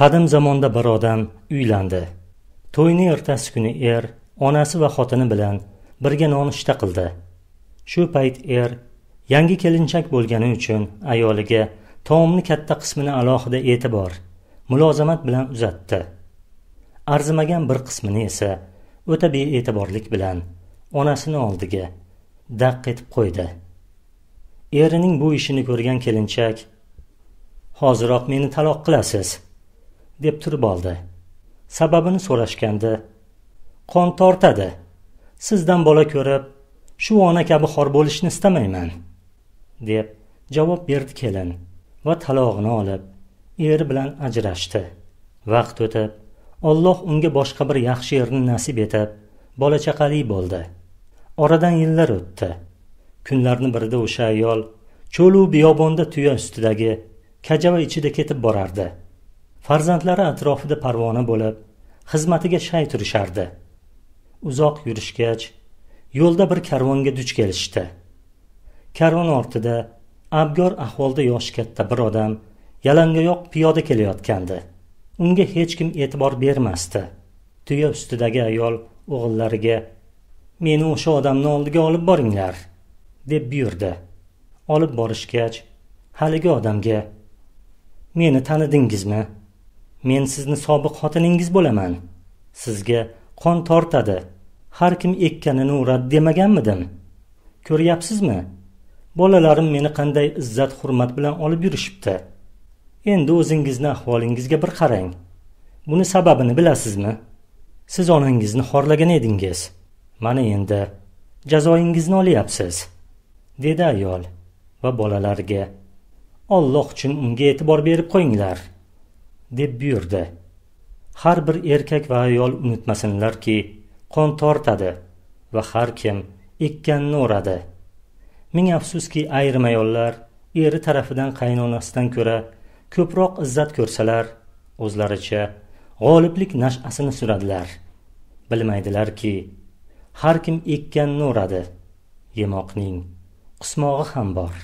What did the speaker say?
qadim zamonda bir odam uylandi to'yning ertasi kuni er onasi va xotini bilan birga nonushta qildi shu payt er yangi kelinchak bo'lgani uchun ayoliga taomni katta qismini alohida e'tibor mulozamat bilan uzatdi arzimagan bir qismini esa o'ta bee'tiborlik bilan onasini oldiga daq etib qo'ydi erining bu ishini ko'rgan kelinchak hoziroq meni taloq qilasiz deb turib oldi sababini so'rashgandi qon tortadi sizdan bola ko'rib shu ona kabi xor bo'lishni istamayman deb javob berdi kelin va talog'ini olib eri bilan ajrashdi vaqt o'tib olloh unga boshqa bir yaxshi erni nasib etib bola chaqali bo'ldi oradan yillar o'tdi kunlarni birida o'sha ayol cho'lu biyobonda tuya ustidagi kajava ichida ketib borardi farzandlari atrofida parvona bo'lib xizmatiga shay turishardi uzoq yurishgach yo'lda bir karvonga duch kelishdi karvon ortida abgor ahvolda yoshi katta bir odam yalangoyoq piyoda kelayotgandi unga hech kim e'tibor bermasdi tuya ustidagi ayol o'g'illariga meni o'sha odamni oldiga olib boringlar deb buyurdi olib borishgach haligi odamga meni tanidingizmi men sizni sobiq xotiningiz bo'laman sizga qon tortadi har kim ekkanini uradi demaganmidim ko'ryapsizmi bolalarim meni qanday izzat hurmat bilan olib yurishibdi endi o'zingizni ahvolingizga bir qarang buni sababini bilasizmi siz onangizni xorlagan edingiz mana endi jazoyingizni olyapsiz dedi ayol va bolalarga olloh uchun unga e'tibor berib qo'yinglar deb buyurdi har bir erkak va ayol unutmasinlarki qon tortadi va har kim ekkanni o'radi ming afsuski ayrim ayollar eri tarafidan qaynonasidan ko'ra ko'proq izzat ko'rsalar o'zlaricha g'oliblik nash'asini suradilar bilmaydilarki har kim ekkanni o'radi yemoqning qismog'i ham bor